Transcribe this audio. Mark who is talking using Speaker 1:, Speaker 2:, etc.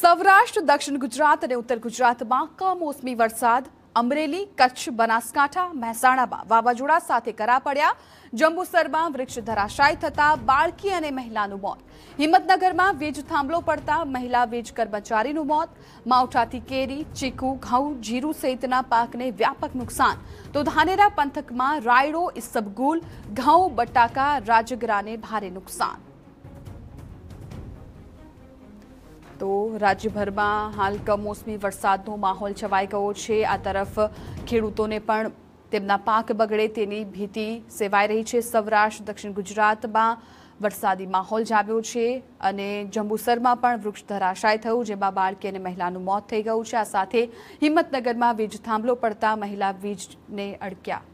Speaker 1: સૌરાષ્ટ્ર દક્ષિણ ગુજરાત અને ઉત્તર ગુજરાતમાં કમોસમી વરસાદ અમરેલી કચ્છ બનાસકાંઠા મહેસાણામાં વાવાઝોડા સાથે કરા પડ્યા જંબુસરમાં વૃક્ષ ધરાશાય થતા બાળકી અને મહિલાનું મોત હિંમતનગરમાં વીજ થાંભલો પડતા મહિલા વીજ કર્મચારીનું મોત માવઠાથી કેરી ચીકુ ઘઉં જીરું સહિતના પાકને વ્યાપક નુકસાન તો ધાનેરા પંથકમાં રાયડો ઇસબગુલ ઘઉં બટાકા રાજગરાને ભારે નુકસાન તો રાજ્યભરમાં હાલ કમોસમી વરસાદનો માહોલ છવાઈ ગયો છે આ તરફ ખેડૂતોને પણ તેમના પાક બગડે તેની ભીતિ સેવાઈ રહી છે સૌરાષ્ટ્ર દક્ષિણ ગુજરાતમાં વરસાદી માહોલ જામ્યો છે અને જંબુસરમાં પણ વૃક્ષ ધરાશાય થયું જેમાં બાળકી અને મહિલાનું મોત થઈ ગયું છે આ સાથે હિંમતનગરમાં વીજ થાંભલો પડતા મહિલા વીજને અડક્યા